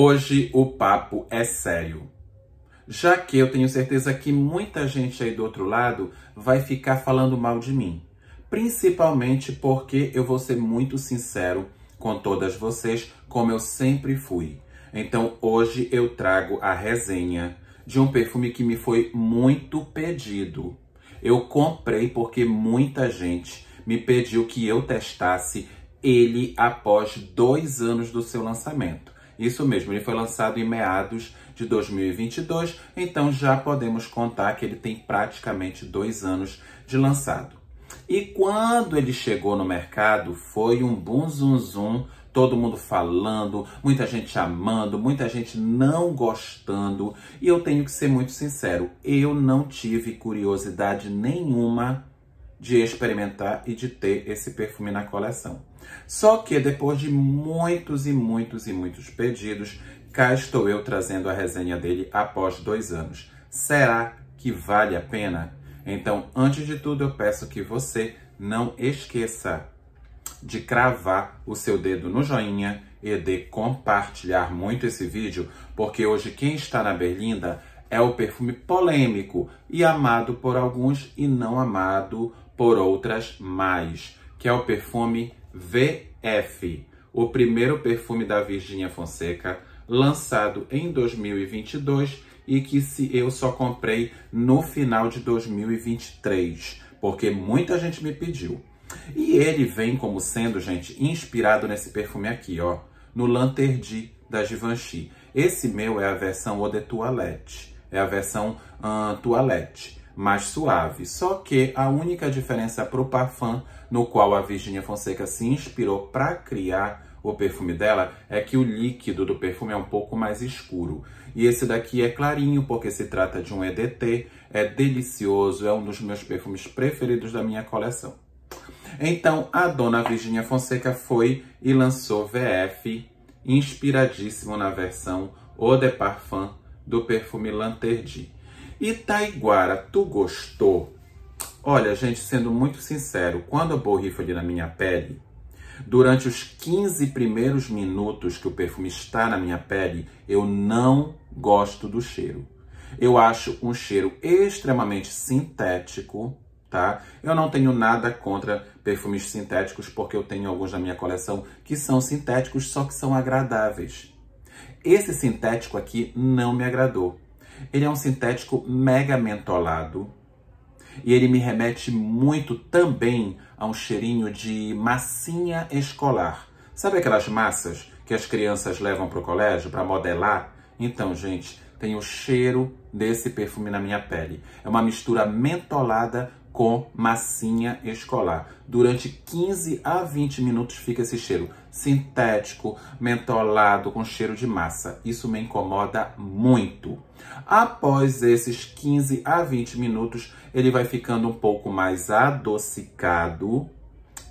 Hoje o papo é sério. Já que eu tenho certeza que muita gente aí do outro lado vai ficar falando mal de mim. Principalmente porque eu vou ser muito sincero com todas vocês, como eu sempre fui. Então hoje eu trago a resenha de um perfume que me foi muito pedido. Eu comprei porque muita gente me pediu que eu testasse ele após dois anos do seu lançamento isso mesmo, ele foi lançado em meados de 2022, então já podemos contar que ele tem praticamente dois anos de lançado. E quando ele chegou no mercado, foi um bum zum zum, todo mundo falando, muita gente amando, muita gente não gostando. E eu tenho que ser muito sincero, eu não tive curiosidade nenhuma de experimentar e de ter esse perfume na coleção. Só que depois de muitos e muitos e muitos pedidos, cá estou eu trazendo a resenha dele após dois anos. Será que vale a pena? Então, antes de tudo, eu peço que você não esqueça de cravar o seu dedo no joinha e de compartilhar muito esse vídeo, porque hoje quem está na Berlinda é o perfume polêmico e amado por alguns e não amado por outras mais, que é o perfume VF, o primeiro perfume da Virginia Fonseca, lançado em 2022 e que se eu só comprei no final de 2023, porque muita gente me pediu. E ele vem como sendo, gente, inspirado nesse perfume aqui, ó, no Lanterdi da Givenchy. Esse meu é a versão Eau de Toilette, é a versão hum, Toilette mais suave. Só que a única diferença para o parfum no qual a Virginia Fonseca se inspirou para criar o perfume dela é que o líquido do perfume é um pouco mais escuro. E esse daqui é clarinho porque se trata de um EDT, é delicioso, é um dos meus perfumes preferidos da minha coleção. Então, a dona Virginia Fonseca foi e lançou VF, inspiradíssimo na versão Eau de Parfum do perfume Lanterdi. Itaiguara, tu gostou? Olha, gente, sendo muito sincero, quando eu borrifo ali na minha pele, durante os 15 primeiros minutos que o perfume está na minha pele, eu não gosto do cheiro. Eu acho um cheiro extremamente sintético, tá? Eu não tenho nada contra perfumes sintéticos, porque eu tenho alguns na minha coleção que são sintéticos, só que são agradáveis. Esse sintético aqui não me agradou. Ele é um sintético mega mentolado e ele me remete muito também a um cheirinho de massinha escolar. Sabe aquelas massas que as crianças levam para o colégio para modelar? Então, gente, tem o cheiro desse perfume na minha pele. É uma mistura mentolada com massinha escolar. Durante 15 a 20 minutos fica esse cheiro sintético, mentolado, com cheiro de massa. Isso me incomoda muito. Após esses 15 a 20 minutos, ele vai ficando um pouco mais adocicado,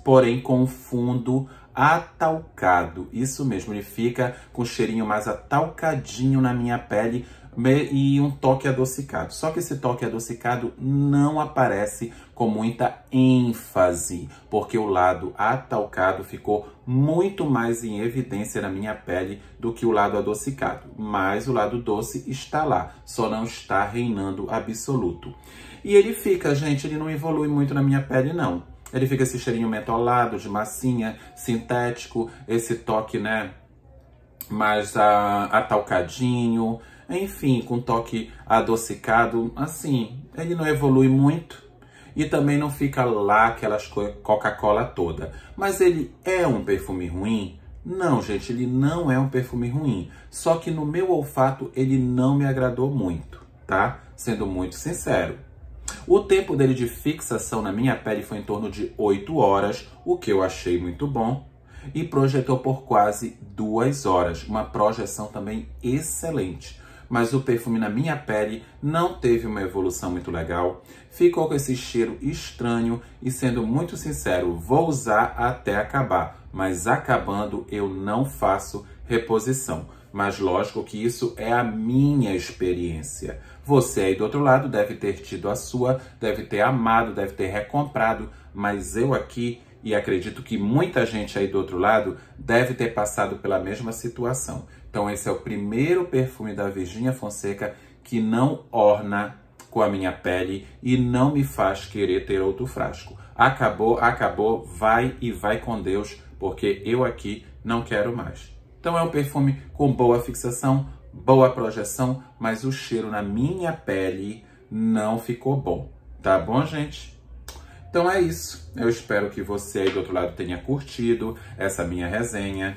porém com fundo atalcado. Isso mesmo, ele fica com cheirinho mais atalcadinho na minha pele e um toque adocicado. Só que esse toque adocicado não aparece com muita ênfase, porque o lado atalcado ficou muito mais em evidência na minha pele do que o lado adocicado. Mas o lado doce está lá, só não está reinando absoluto. E ele fica, gente, ele não evolui muito na minha pele, não. Ele fica esse cheirinho mentolado, de massinha, sintético, esse toque, né, mais uh, ah, atalcadinho, enfim, com toque adocicado, assim, ele não evolui muito e também não fica lá aquelas Coca-Cola toda. Mas ele é um perfume ruim? Não, gente, ele não é um perfume ruim. Só que no meu olfato ele não me agradou muito, tá? Sendo muito sincero. O tempo dele de fixação na minha pele foi em torno de 8 horas, o que eu achei muito bom, e projetou por quase 2 horas, uma projeção também excelente mas o perfume na minha pele não teve uma evolução muito legal. Ficou com esse cheiro estranho e sendo muito sincero, vou usar até acabar, mas acabando eu não faço reposição. Mas lógico que isso é a minha experiência. Você aí do outro lado deve ter tido a sua, deve ter amado, deve ter recomprado, mas eu aqui e acredito que muita gente aí do outro lado deve ter passado pela mesma situação. Então esse é o primeiro perfume da Virgínia Fonseca que não orna com a minha pele e não me faz querer ter outro frasco. Acabou, acabou, vai e vai com Deus, porque eu aqui não quero mais. Então é um perfume com boa fixação, boa projeção, mas o cheiro na minha pele não ficou bom. Tá bom, gente? Então é isso. Eu espero que você aí do outro lado tenha curtido essa minha resenha.